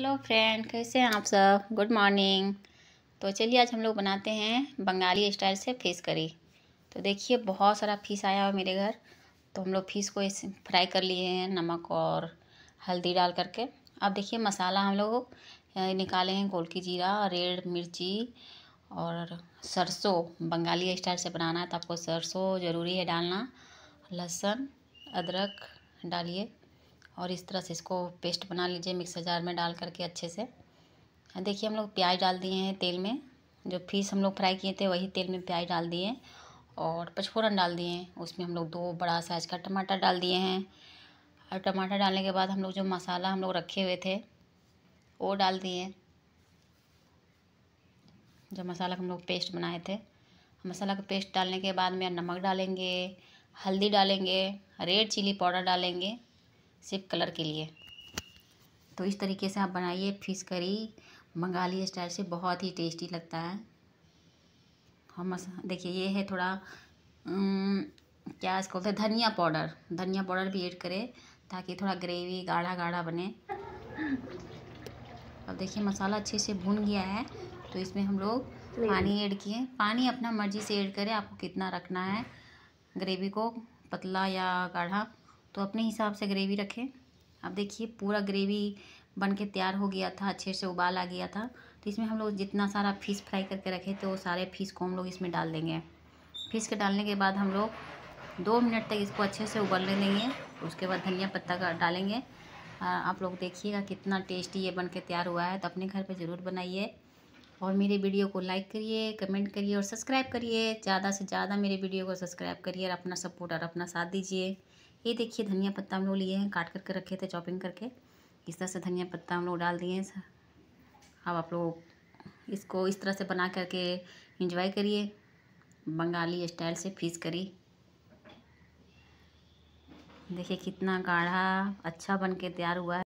hello friend कैसे हैं आप सब गुड मॉर्निंग तो चलिए आज हम लोग बनाते हैं बंगाली स्टाइल से फ़िश करी तो देखिए बहुत सारा फ़िश आया हुआ मेरे घर तो हम लोग फ़िश को इस फ्राई कर लिए हैं नमक और हल्दी डाल करके अब देखिए मसाला हम लोग निकाले हैं गोलकी जीरा रेड मिर्ची और सरसों बंगाली स्टाइल से बनाना है तो आपको सरसों ज़रूरी है डालना लहसुन अदरक डालिए और इस तरह से इसको पेस्ट बना लीजिए मिक्सर जार में डाल करके अच्छे से देखिए हम लोग प्याज डाल दिए हैं तेल में जो फीस हम लोग फ्राई किए थे वही तेल में प्याज डाल दिए और पचफोरन डाल दिए हैं उसमें हम लोग दो बड़ा साइज का टमाटर डाल दिए हैं और टमाटर डालने के बाद हम लोग जो मसाला हम लोग रखे हुए थे वो डाल दिए जो मसाला हम लोग पेस्ट बनाए थे मसाला का पेस्ट डालने के बाद में नमक डालेंगे हल्दी डालेंगे रेड चिली पाउडर डालेंगे सिर्फ कलर के लिए तो इस तरीके से आप बनाइए फिश करी बंगाली स्टाइल से बहुत ही टेस्टी लगता है हम देखिए ये है थोड़ा क्या इसको बोलते हैं धनिया पाउडर धनिया पाउडर भी ऐड करें ताकि थोड़ा ग्रेवी गाढ़ा गाढ़ा बने अब देखिए मसाला अच्छे से भून गया है तो इसमें हम लोग पानी ऐड किए पानी अपना मर्जी से ऐड करें आपको कितना रखना है ग्रेवी को पतला या गाढ़ा तो अपने हिसाब से ग्रेवी रखें अब देखिए पूरा ग्रेवी बन के तैयार हो गया था अच्छे से उबाल आ गया था तो इसमें हम लोग जितना सारा फ़िश फ्राई करके रखे थे वो सारे फ़िश को हम लोग इसमें डाल देंगे फ़िश के डालने के बाद हम लोग दो मिनट तक इसको अच्छे से उबलने देंगे उसके बाद धनिया पत्ता का डालेंगे आप लोग देखिएगा कितना टेस्टी ये बन के तैयार हुआ है तो अपने घर पर ज़रूर बनाइए और मेरे वीडियो को लाइक करिए कमेंट करिए और सब्सक्राइब करिए ज़्यादा से ज़्यादा मेरे वीडियो को सब्सक्राइब करिए और अपना सपोर्ट और अपना साथ दीजिए ये देखिए धनिया पत्ता हम लोग लिए हैं काट करके रखे थे चॉपिंग करके इस तरह से धनिया पत्ता हम लोग डाल दिए हैं अब आप लोग इसको इस तरह से बना करके इंजॉय करिए बंगाली स्टाइल से फिश करी देखिए कितना गाढ़ा अच्छा बन के तैयार हुआ है